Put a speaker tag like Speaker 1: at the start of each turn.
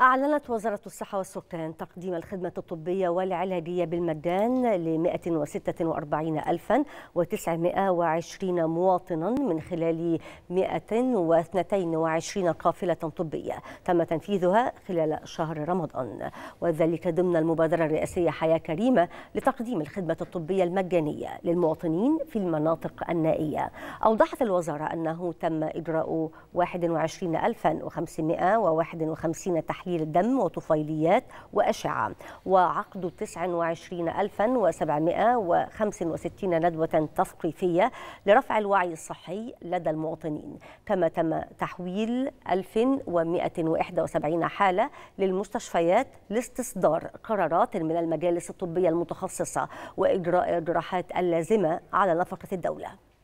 Speaker 1: أعلنت وزارة الصحة والسكان تقديم الخدمة الطبية والعلاجية بالمجان ل 146920 مواطنا من خلال 122 قافلة طبية تم تنفيذها خلال شهر رمضان وذلك ضمن المبادرة الرئاسية حياة كريمة لتقديم الخدمة الطبية المجانية للمواطنين في المناطق النائية أوضحت الوزارة أنه تم إجراء 21551 تحليل تحليل دم وطفيليات وأشعة وعقد 29765 ندوة تثقيفية لرفع الوعي الصحي لدى المواطنين كما تم تحويل 1171 حالة للمستشفيات لاستصدار قرارات من المجالس الطبية المتخصصة وإجراء الجراحات اللازمة على نفقة الدولة